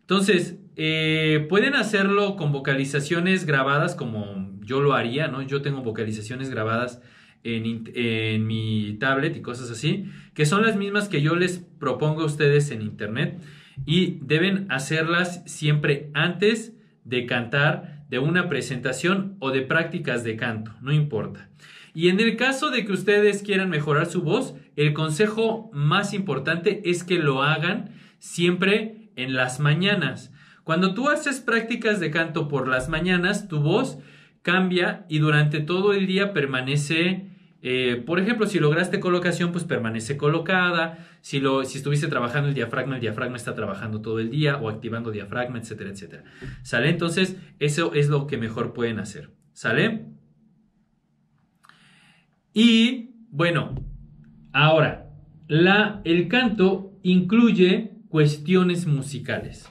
Entonces, eh, pueden hacerlo con vocalizaciones grabadas como yo lo haría, ¿no? Yo tengo vocalizaciones grabadas en, mi tablet y cosas así, que son las mismas que yo les propongo a ustedes en internet y deben hacerlas siempre antes de cantar, de una presentación o de prácticas de canto, no importa. Y en el caso de que ustedes quieran mejorar su voz, el consejo más importante es que lo hagan siempre en las mañanas. Cuando tú haces prácticas de canto por las mañanas, tu voz cambia y durante todo el día permanece, eh, por ejemplo, si lograste colocación, pues permanece colocada, si, lo, si estuviste trabajando el diafragma, el diafragma está trabajando todo el día o activando diafragma, etcétera, etcétera. ¿Sale? Entonces, eso es lo que mejor pueden hacer. ¿Sale? Y bueno, ahora, la, el canto incluye cuestiones musicales.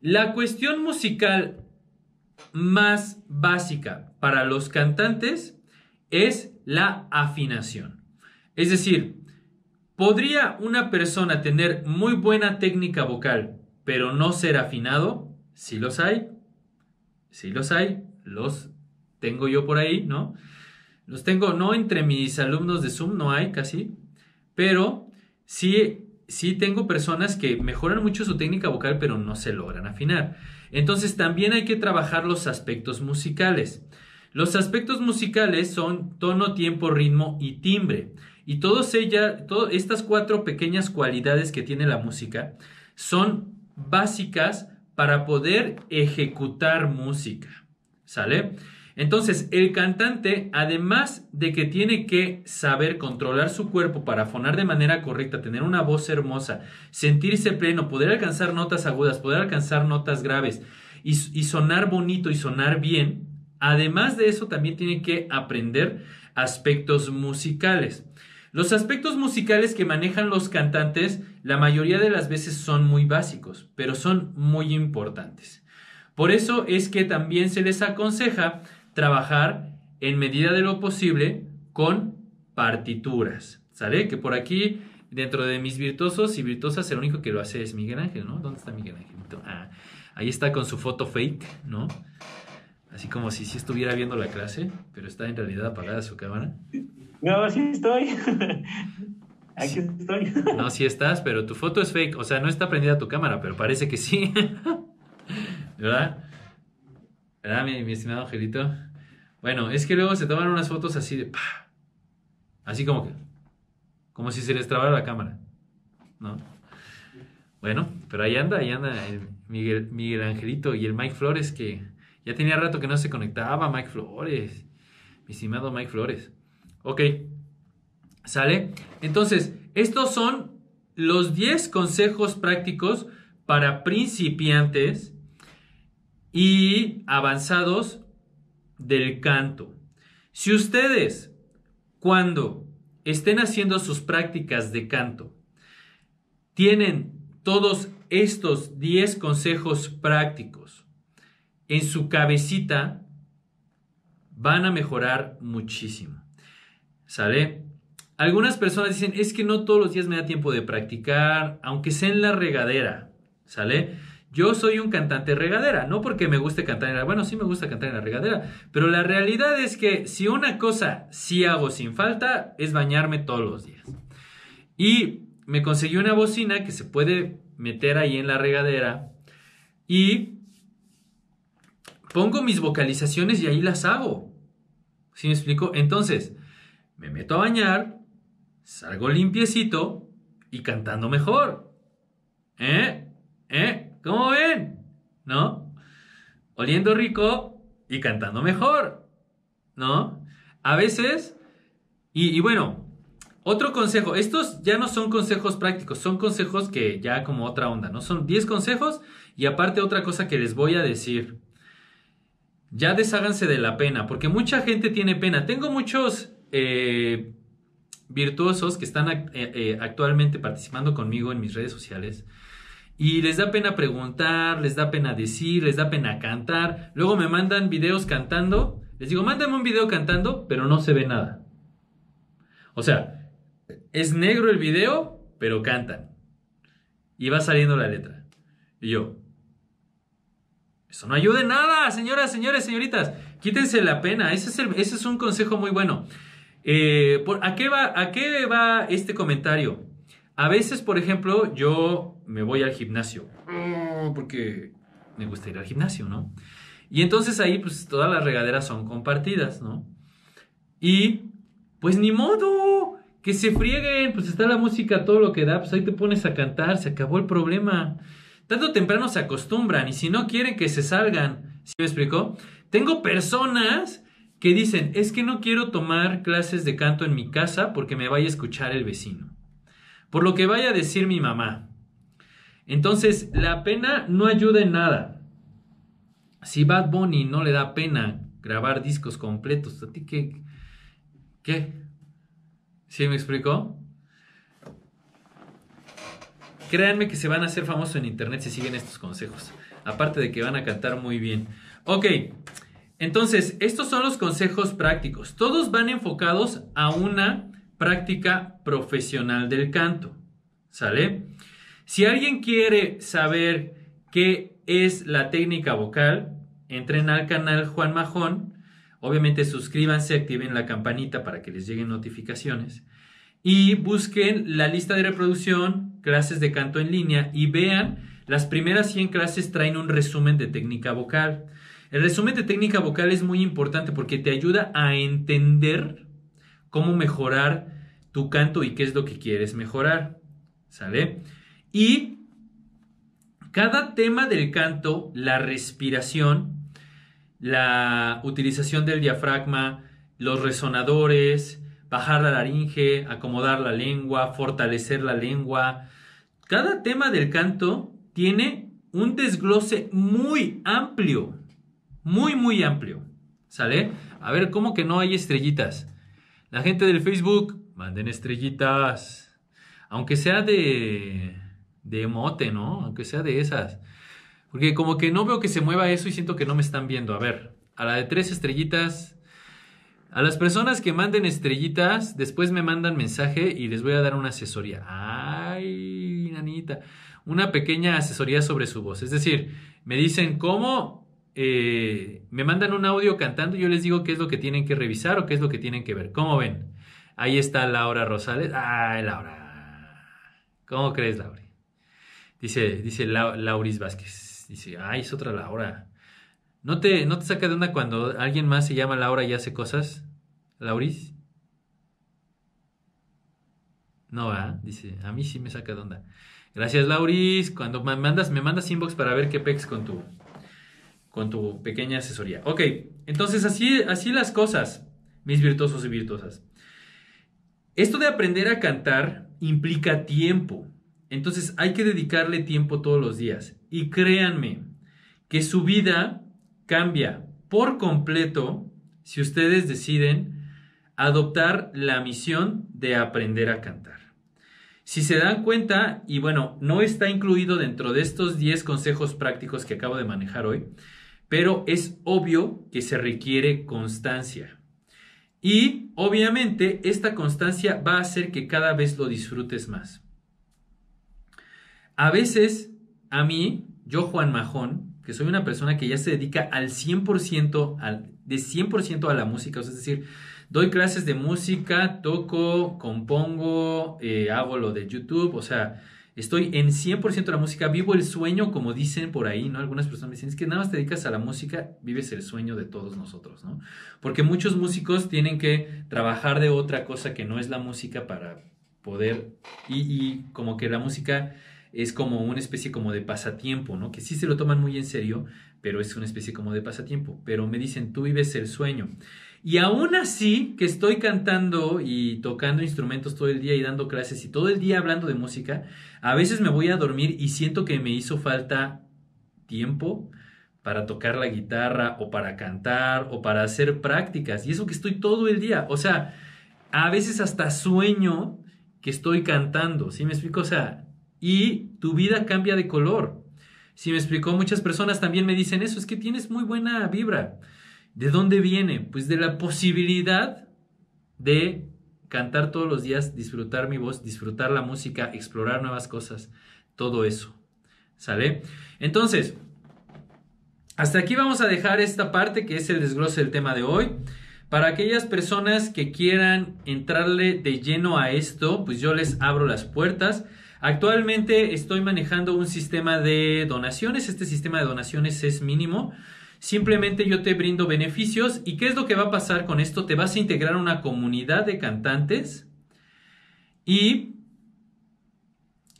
La cuestión musical más básica para los cantantes es la afinación. Es decir, ¿podría una persona tener muy buena técnica vocal pero no ser afinado? si los hay, si los hay, los tengo yo por ahí, ¿no? Los tengo, no entre mis alumnos de Zoom, no hay casi, pero si sí tengo personas que mejoran mucho su técnica vocal, pero no se logran afinar. Entonces también hay que trabajar los aspectos musicales. Los aspectos musicales son tono, tiempo, ritmo y timbre. Y todas ellas, todas estas cuatro pequeñas cualidades que tiene la música son básicas para poder ejecutar música. ¿Sale? Entonces, el cantante, además de que tiene que saber controlar su cuerpo para afonar de manera correcta, tener una voz hermosa, sentirse pleno, poder alcanzar notas agudas, poder alcanzar notas graves y, y sonar bonito y sonar bien, además de eso también tiene que aprender aspectos musicales. Los aspectos musicales que manejan los cantantes la mayoría de las veces son muy básicos, pero son muy importantes. Por eso es que también se les aconseja trabajar en medida de lo posible con partituras, ¿sale? Que por aquí, dentro de mis virtuosos y virtuosas, el único que lo hace es Miguel Ángel, ¿no? ¿Dónde está Miguel Ángel? Ah, ahí está con su foto fake, ¿no? Así como si estuviera viendo la clase, pero está en realidad apagada su cámara. No, sí estoy. Aquí estoy. No, sí estás, pero tu foto es fake. O sea, no está prendida tu cámara, pero parece que sí. ¿Verdad? ¿Verdad, mi, estimado Angelito? Bueno, es que luego se toman unas fotos así de... Así como que... Como si se les trabara la cámara. ¿No? Bueno, pero ahí anda, ahí anda Miguel, Miguel Angelito y el Mike Flores que ya tenía rato que no se conectaba. Mike Flores. Mi estimado Mike Flores. Ok. ¿Sale? Entonces, estos son los 10 consejos prácticos para principiantes y avanzados del canto. Si ustedes, cuando estén haciendo sus prácticas de canto, tienen todos estos 10 consejos prácticos en su cabecita, van a mejorar muchísimo. ¿Sale? Algunas personas dicen, es que no todos los días me da tiempo de practicar, aunque sea en la regadera. ¿Sale? Yo soy un cantante regadera, no porque me guste cantar en la... Bueno, sí me gusta cantar en la regadera, pero la realidad es que si una cosa sí hago sin falta es bañarme todos los días. Y me conseguí una bocina que se puede meter ahí en la regadera y pongo mis vocalizaciones y ahí las hago. ¿Sí me explico? Entonces, me meto a bañar, salgo limpiecito y cantando mejor. ¿Eh? ¿Eh? ¿Cómo ven? ¿No? Oliendo rico y cantando mejor, ¿no? A veces, y, bueno, otro consejo, estos ya no son consejos prácticos, son consejos que ya como otra onda, ¿no? Son 10 consejos y aparte otra cosa que les voy a decir. Ya desháganse de la pena, porque mucha gente tiene pena. Tengo muchos eh, virtuosos que están eh, eh, actualmente participando conmigo en mis redes sociales y les da pena preguntar, les da pena decir, les da pena cantar. Luego me mandan videos cantando. Les digo, mándenme un video cantando, pero no se ve nada. O sea, es negro el video, pero cantan. Y va saliendo la letra. Y yo, eso no ayuda en nada, señoras, señores, señoritas. Quítense la pena. Ese es, un consejo muy bueno. Eh, ¿a, qué va, ¿A qué va este comentario? A veces, por ejemplo, yo me voy al gimnasio, mm, porque me gusta ir al gimnasio, ¿no? Y entonces ahí, pues todas las regaderas son compartidas, ¿no? Y, pues ni modo, que se frieguen, pues está la música, todo lo que da, pues ahí te pones a cantar, se acabó el problema. Tanto temprano se acostumbran y si no quieren que se salgan, ¿sí me explicó? Tengo personas que dicen, es que no quiero tomar clases de canto en mi casa porque me vaya a escuchar el vecino por lo que vaya a decir mi mamá. Entonces, la pena no ayuda en nada. Si Bad Bunny no le da pena grabar discos completos, ¿a ti qué? ¿Qué? ¿Sí me explicó? Créanme que se van a hacer famosos en internet si siguen estos consejos. Aparte de que van a cantar muy bien. Ok, entonces, estos son los consejos prácticos. Todos van enfocados a una práctica profesional del canto. ¿Sale? Si alguien quiere saber qué es la técnica vocal, entren al canal Juan Majón. Obviamente suscríbanse, activen la campanita para que les lleguen notificaciones. Y busquen la lista de reproducción, clases de canto en línea y vean, las primeras 100 clases traen un resumen de técnica vocal. El resumen de técnica vocal es muy importante porque te ayuda a entender cómo mejorar tu canto y qué es lo que quieres mejorar. ¿Sale? Y cada tema del canto, la respiración, la utilización del diafragma, los resonadores, bajar la laringe, acomodar la lengua, fortalecer la lengua. Cada tema del canto tiene un desglose muy amplio, muy, muy amplio. ¿Sale? A ver, ¿cómo que no hay estrellitas? La gente del Facebook, manden estrellitas. Aunque sea de, de emote, ¿no? Aunque sea de esas. Porque como que no veo que se mueva eso y siento que no me están viendo. A ver, a la de tres estrellitas. A las personas que manden estrellitas, después me mandan mensaje y les voy a dar una asesoría. Ay, nanita. Una pequeña asesoría sobre su voz. Es decir, me dicen cómo eh, me mandan un audio cantando y yo les digo qué es lo que tienen que revisar o qué es lo que tienen que ver. ¿Cómo ven? Ahí está Laura Rosales. Ay, Laura. ¿Cómo crees, Laura? Dice, dice Lauris Vázquez. Dice, ay, es otra Laura. ¿No te, ¿No te saca de onda cuando alguien más se llama Laura y hace cosas? ¿Lauris? No, ¿ah? Dice, a mí sí me saca de onda. Gracias, Lauris. Cuando me mandas, me mandas inbox para ver qué pex con tu, con tu pequeña asesoría. Ok, entonces así, así las cosas, mis virtuosos y virtuosas. Esto de aprender a cantar implica tiempo. Entonces hay que dedicarle tiempo todos los días. Y créanme que su vida cambia por completo si ustedes deciden adoptar la misión de aprender a cantar. Si se dan cuenta, y bueno, no está incluido dentro de estos 10 consejos prácticos que acabo de manejar hoy, pero es obvio que se requiere constancia. Y obviamente esta constancia va a hacer que cada vez lo disfrutes más. A veces, a mí, yo Juan Majón, que soy una persona que ya se dedica al 100%, al, de 100% a la música, es decir, doy clases de música, toco, compongo, eh, hago lo de YouTube, o sea, Estoy en 100% de la música, vivo el sueño, como dicen por ahí, ¿no? Algunas personas me dicen, es que nada más te dedicas a la música, vives el sueño de todos nosotros, ¿no? Porque muchos músicos tienen que trabajar de otra cosa que no es la música para poder, y, y como que la música es como una especie como de pasatiempo, ¿no? Que sí se lo toman muy en serio, pero es una especie como de pasatiempo. Pero me dicen, tú vives el sueño. Y aún así, que estoy cantando y tocando instrumentos todo el día y dando clases y todo el día hablando de música, a veces me voy a dormir y siento que me hizo falta tiempo para tocar la guitarra o para cantar o para hacer prácticas. Y eso que estoy todo el día. O sea, a veces hasta sueño que estoy cantando. ¿Sí me explico? O sea, y tu vida cambia de color. ¿Sí me explico, muchas personas también me dicen eso, es que tienes muy buena vibra. ¿De dónde viene? Pues de la posibilidad de cantar todos los días, disfrutar mi voz, disfrutar la música, explorar nuevas cosas, todo eso. ¿Sale? Entonces, hasta aquí vamos a dejar esta parte que es el desglose del tema de hoy. Para aquellas personas que quieran entrarle de lleno a esto, pues yo les abro las puertas. Actualmente estoy manejando un sistema de donaciones. Este sistema de donaciones es mínimo. Simplemente yo te brindo beneficios. ¿Y qué es lo que va a pasar con esto? Te vas a integrar a una comunidad de cantantes y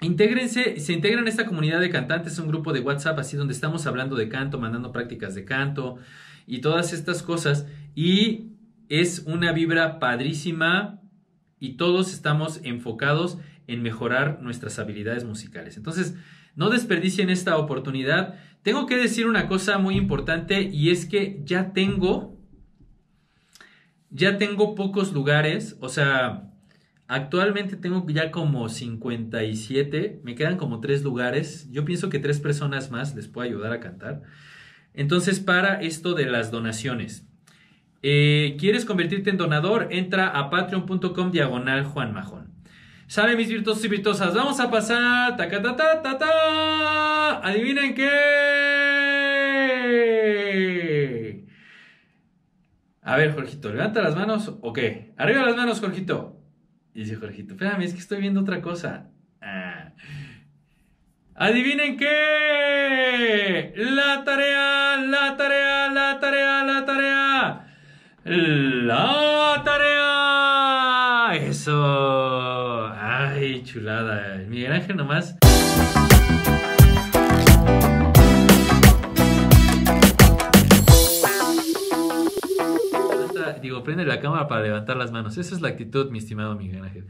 Intégrense, se integran esta comunidad de cantantes, un grupo de WhatsApp así donde estamos hablando de canto, mandando prácticas de canto y todas estas cosas. Y es una vibra padrísima y todos estamos enfocados en mejorar nuestras habilidades musicales. Entonces, no desperdicien esta oportunidad. Tengo que decir una cosa muy importante y es que ya tengo, ya tengo pocos lugares, o sea, actualmente tengo ya como 57, me quedan como tres lugares. Yo pienso que tres personas más les puedo ayudar a cantar. Entonces, para esto de las donaciones. Eh, ¿Quieres convertirte en donador? Entra a patreon.com diagonal ¡Sale mis virtuosos y virtuosas. Vamos a pasar. Ta, ta, ta, ta, ta. Adivinen qué. A ver, Jorgito, levanta las manos o qué. Arriba las manos, Jorgito. dice Jorgito, espérame, es que estoy viendo otra cosa. Ah. Adivinen qué. La tarea, la tarea, la tarea, la tarea. La tarea. Eso chulada. Miguel Ángel nomás. Digo, prende la cámara para levantar las manos. Esa es la actitud, mi estimado Miguel Ángel.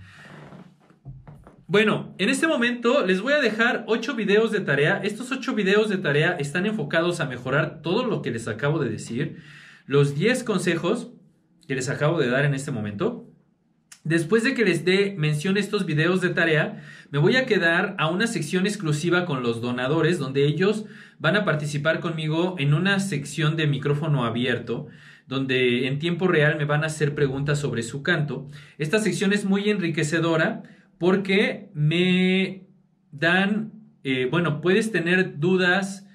Bueno, en este momento les voy a dejar 8 videos de tarea. Estos 8 videos de tarea están enfocados a mejorar todo lo que les acabo de decir, los 10 consejos que les acabo de dar en este momento. Después de que les dé mención estos videos de tarea, me voy a quedar a una sección exclusiva con los donadores, donde ellos van a participar conmigo en una sección de micrófono abierto, donde en tiempo real me van a hacer preguntas sobre su canto. Esta sección es muy enriquecedora porque me dan, eh, bueno, puedes tener dudas,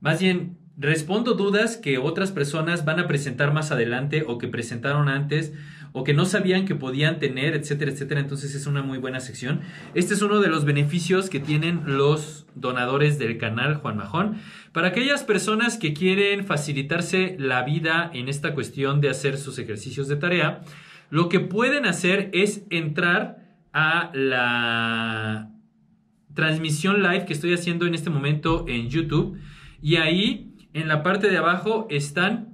más bien respondo dudas que otras personas van a presentar más adelante o que presentaron antes o que no sabían que podían tener, etcétera, etcétera. Entonces es una muy buena sección. Este es uno de los beneficios que tienen los donadores del canal Juan Majón. Para aquellas personas que quieren facilitarse la vida en esta cuestión de hacer sus ejercicios de tarea, lo que pueden hacer es entrar a la transmisión live que estoy haciendo en este momento en YouTube y ahí en la parte de abajo están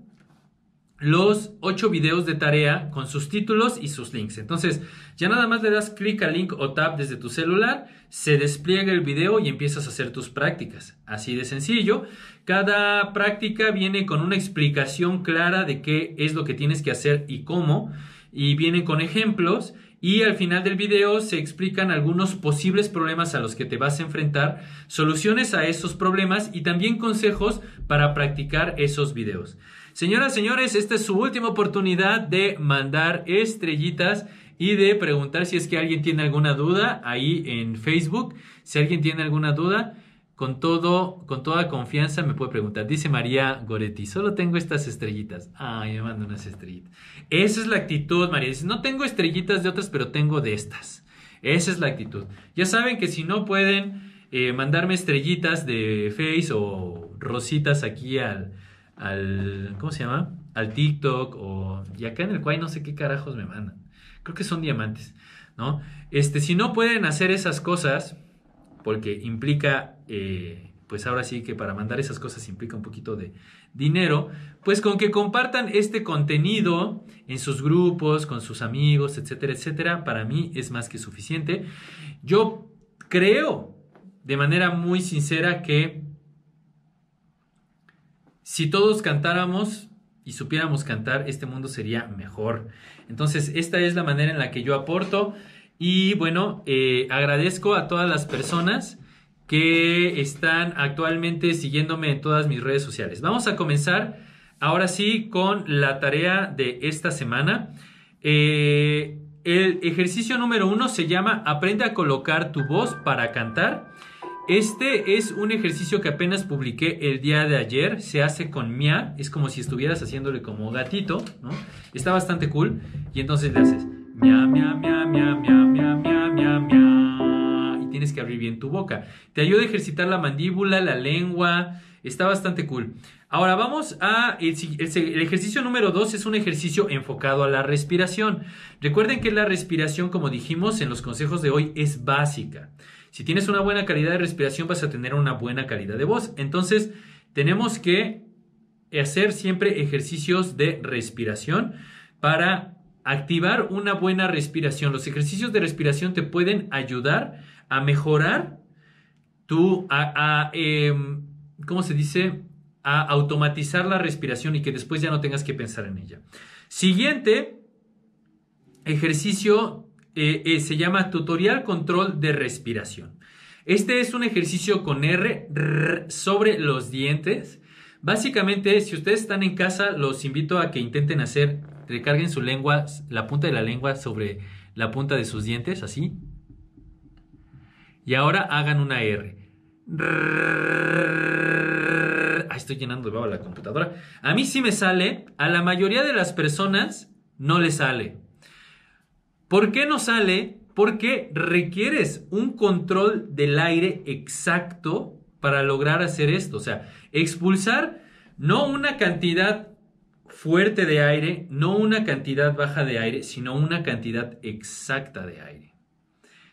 los ocho videos de tarea con sus títulos y sus links. Entonces, ya nada más le das clic al link o tab desde tu celular, se despliega el video y empiezas a hacer tus prácticas. Así de sencillo. Cada práctica viene con una explicación clara de qué es lo que tienes que hacer y cómo, y viene con ejemplos. Y al final del video se explican algunos posibles problemas a los que te vas a enfrentar, soluciones a esos problemas y también consejos para practicar esos videos. Señoras, señores, esta es su última oportunidad de mandar estrellitas y de preguntar si es que alguien tiene alguna duda ahí en Facebook. Si alguien tiene alguna duda, con todo, con toda confianza me puede preguntar. Dice María Goretti, solo tengo estas estrellitas. Ah, me mando unas estrellitas. Esa es la actitud, María. Dice, no tengo estrellitas de otras, pero tengo de estas. Esa es la actitud. Ya saben que si no pueden eh, mandarme estrellitas de Face o rositas aquí al, al, ¿cómo se llama? Al TikTok o, y acá en el cual no sé qué carajos me mandan. Creo que son diamantes, ¿no? Este, si no pueden hacer esas cosas, porque implica, eh, pues ahora sí que para mandar esas cosas implica un poquito de dinero, pues con que compartan este contenido en sus grupos, con sus amigos, etcétera, etcétera, para mí es más que suficiente. Yo creo de manera muy sincera que si todos cantáramos y supiéramos cantar, este mundo sería mejor. Entonces, esta es la manera en la que yo aporto. Y bueno, eh, agradezco a todas las personas que están actualmente siguiéndome en todas mis redes sociales. Vamos a comenzar ahora sí con la tarea de esta semana. Eh, el ejercicio número uno se llama Aprende a colocar tu voz para cantar este es un ejercicio que apenas publiqué el día de ayer. Se hace con Mia. Es como si estuvieras haciéndole como gatito, ¿no? Está bastante cool. Y entonces le haces Mia, Mia, Mia, Mia, Mia, Mia, Mia, Mia, Mia. Y tienes que abrir bien tu boca. Te ayuda a ejercitar la mandíbula, la lengua. Está bastante cool. Ahora vamos a... El, ejercicio número 2 es un ejercicio enfocado a la respiración. Recuerden que la respiración, como dijimos en los consejos de hoy, es básica. Si tienes una buena calidad de respiración, vas a tener una buena calidad de voz. Entonces, tenemos que hacer siempre ejercicios de respiración para activar una buena respiración. Los ejercicios de respiración te pueden ayudar a mejorar tu, a, em, ¿cómo se dice? A automatizar la respiración y que después ya no tengas que pensar en ella. Siguiente ejercicio eh, eh, se llama Tutorial Control de Respiración. Este es un ejercicio con R, sobre los dientes. Básicamente, si ustedes están en casa, los invito a que intenten hacer, recarguen su lengua, la punta de la lengua sobre la punta de sus dientes, así. Y ahora hagan una R. estoy llenando de baba la computadora. A mí sí me sale, a la mayoría de las personas no le sale. ¿Por qué no sale? Porque requieres un control del aire exacto para lograr hacer esto. O sea, expulsar no una cantidad fuerte de aire, no una cantidad baja de aire, sino una cantidad exacta de aire.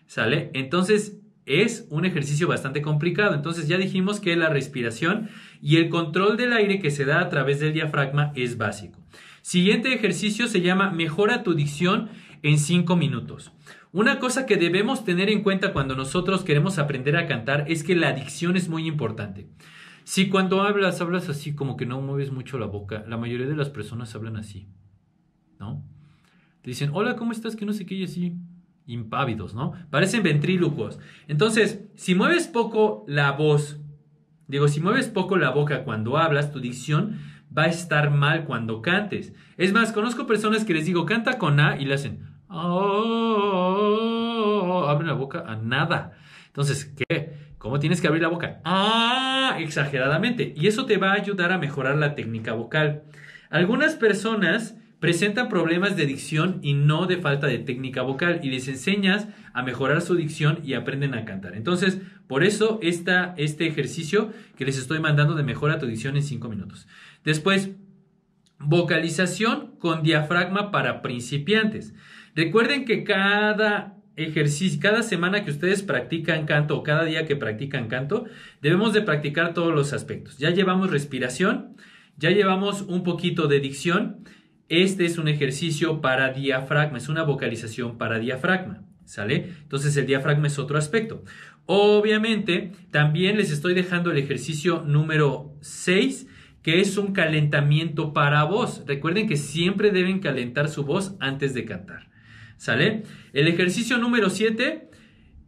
¿Sale? Entonces es un ejercicio bastante complicado. Entonces ya dijimos que la respiración y el control del aire que se da a través del diafragma es básico. Siguiente ejercicio se llama mejora tu dicción en cinco minutos. Una cosa que debemos tener en cuenta cuando nosotros queremos aprender a cantar es que la dicción es muy importante. Si cuando hablas, hablas así como que no mueves mucho la boca, la mayoría de las personas hablan así, ¿no? Te dicen, hola, ¿cómo estás? Que no sé qué, y así, impávidos, ¿no? Parecen ventrílocuos. Entonces, si mueves poco la voz, digo, si mueves poco la boca cuando hablas, tu dicción va a estar mal cuando cantes. Es más, conozco personas que les digo, canta con A y le hacen... Oh, abre la boca a nada. Entonces, ¿qué? ¿Cómo tienes que abrir la boca? Ah, exageradamente. Y eso te va a ayudar a mejorar la técnica vocal. Algunas personas presentan problemas de dicción y no de falta de técnica vocal y les enseñas a mejorar su dicción y aprenden a cantar. Entonces, por eso está este ejercicio que les estoy mandando de mejora tu dicción en 5 minutos. Después, Vocalización con diafragma para principiantes. Recuerden que cada ejercicio, cada semana que ustedes practican canto o cada día que practican canto, debemos de practicar todos los aspectos. Ya llevamos respiración, ya llevamos un poquito de dicción. Este es un ejercicio para diafragma, es una vocalización para diafragma. ¿Sale? Entonces el diafragma es otro aspecto. Obviamente, también les estoy dejando el ejercicio número 6 que es un calentamiento para voz. Recuerden que siempre deben calentar su voz antes de cantar. ¿Sale? El ejercicio número 7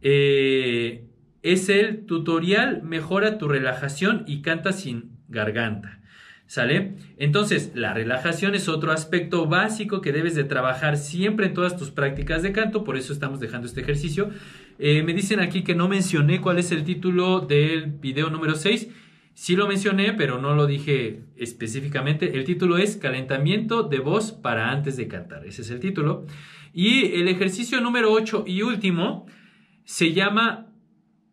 eh, es el tutorial Mejora tu relajación y canta sin garganta. ¿Sale? Entonces, la relajación es otro aspecto básico que debes de trabajar siempre en todas tus prácticas de canto, por eso estamos dejando este ejercicio. Eh, me dicen aquí que no mencioné cuál es el título del video número 6 Sí lo mencioné, pero no lo dije específicamente. El título es Calentamiento de voz para antes de cantar. Ese es el título. Y el ejercicio número 8 y último se llama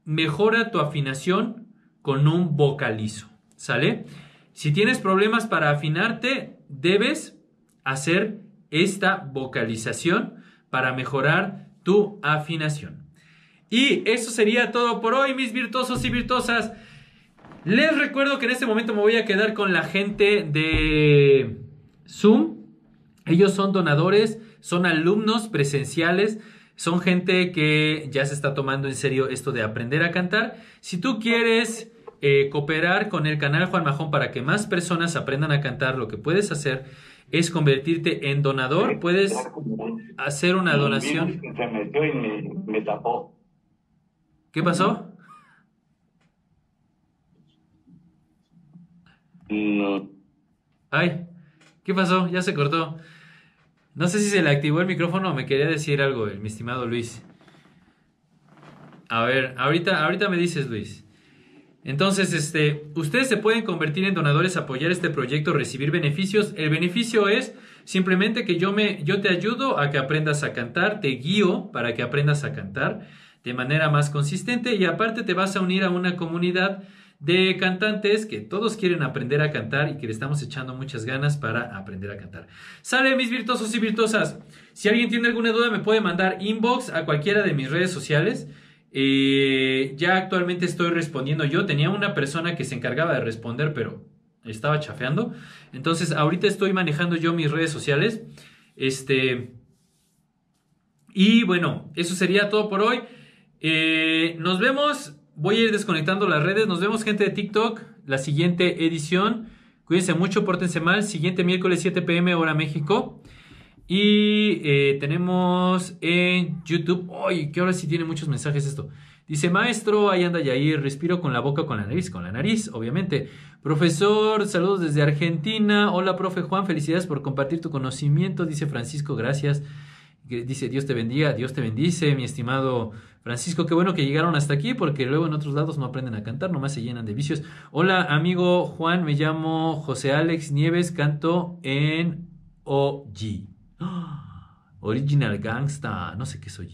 Mejora tu afinación con un vocalizo. ¿Sale? Si tienes problemas para afinarte, debes hacer esta vocalización para mejorar tu afinación. Y eso sería todo por hoy, mis virtuosos y virtuosas. Les recuerdo que en este momento me voy a quedar con la gente de Zoom. Ellos son donadores, son alumnos presenciales, son gente que ya se está tomando en serio esto de aprender a cantar. Si tú quieres eh, cooperar con el canal Juan Majón para que más personas aprendan a cantar, lo que puedes hacer es convertirte en donador. Puedes hacer una donación. tapó. ¿Qué pasó? Ay, ¿qué pasó? Ya se cortó. No sé si se le activó el micrófono o me quería decir algo, mi estimado Luis. A ver, ahorita, ahorita me dices, Luis. Entonces, este, ustedes se pueden convertir en donadores, apoyar este proyecto, recibir beneficios. El beneficio es simplemente que yo me, yo te ayudo a que aprendas a cantar, te guío para que aprendas a cantar de manera más consistente y aparte te vas a unir a una comunidad de cantantes que todos quieren aprender a cantar y que le estamos echando muchas ganas para aprender a cantar. Sale mis virtuosos y virtuosas. Si alguien tiene alguna duda me puede mandar inbox a cualquiera de mis redes sociales. Eh, ya actualmente estoy respondiendo yo. Tenía una persona que se encargaba de responder, pero estaba chafeando. Entonces ahorita estoy manejando yo mis redes sociales. Este... Y bueno, eso sería todo por hoy. Eh, nos vemos voy a ir desconectando las redes. Nos vemos, gente de TikTok, la siguiente edición. Cuídense mucho, pórtense mal. Siguiente miércoles 7 pm, hora México. Y eh, tenemos en YouTube. ¡Ay! Que ahora sí tiene muchos mensajes esto. Dice, maestro, ahí anda Yair, respiro con la boca, con la nariz, con la nariz, obviamente. Profesor, saludos desde Argentina. Hola, profe Juan, felicidades por compartir tu conocimiento. Dice Francisco, gracias. Dice, Dios te bendiga, Dios te bendice, mi estimado Francisco, qué bueno que llegaron hasta aquí porque luego en otros lados no aprenden a cantar, nomás se llenan de vicios. Hola amigo Juan, me llamo José Alex Nieves, canto en OG. Original Gangsta, no sé qué es OG.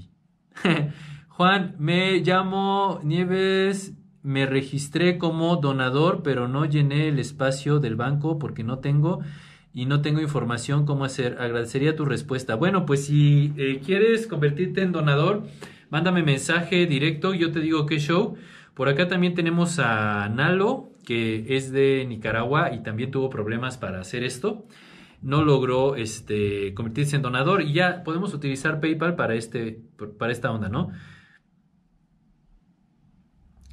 Juan, me llamo Nieves, me registré como donador, pero no llené el espacio del banco porque no tengo y no tengo información cómo hacer. Agradecería tu respuesta. Bueno, pues si eh, quieres convertirte en donador, Mándame mensaje directo, yo te digo qué show. Por acá también tenemos a Nalo, que es de Nicaragua y también tuvo problemas para hacer esto. No logró este, convertirse en donador y ya podemos utilizar PayPal para, este, para esta onda, ¿no?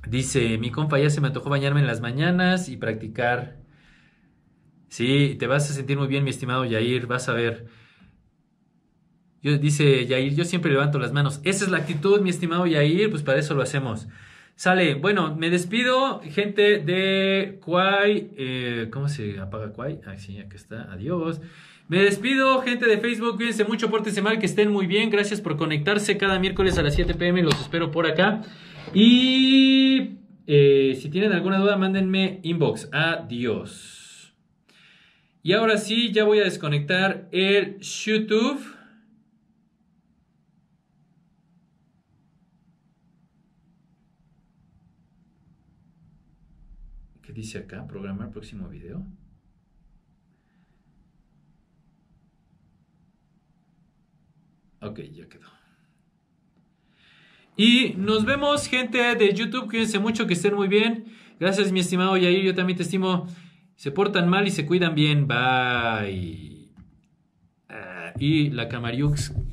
Dice, mi compa ya se me antojó bañarme en las mañanas y practicar. Sí, te vas a sentir muy bien, mi estimado Yair, vas a ver dice Yair, yo siempre levanto las manos. Esa es la actitud, mi estimado Yair, pues para eso lo hacemos. Sale, bueno, me despido, gente de Kwai. Eh, ¿Cómo se apaga Kwai? Ah, sí, aquí está, adiós. Me despido, gente de Facebook, cuídense mucho, pórtense mal, que estén muy bien. Gracias por conectarse cada miércoles a las 7 pm, los espero por acá. Y eh, si tienen alguna duda, mándenme inbox. Adiós. Y ahora sí, ya voy a desconectar el YouTube. dice acá, programar próximo video. Ok, ya quedó. Y nos vemos, gente de YouTube. Cuídense mucho, que estén muy bien. Gracias, mi estimado Yair. Yo también te estimo. Se portan mal y se cuidan bien. Bye. Ah, y la Camariux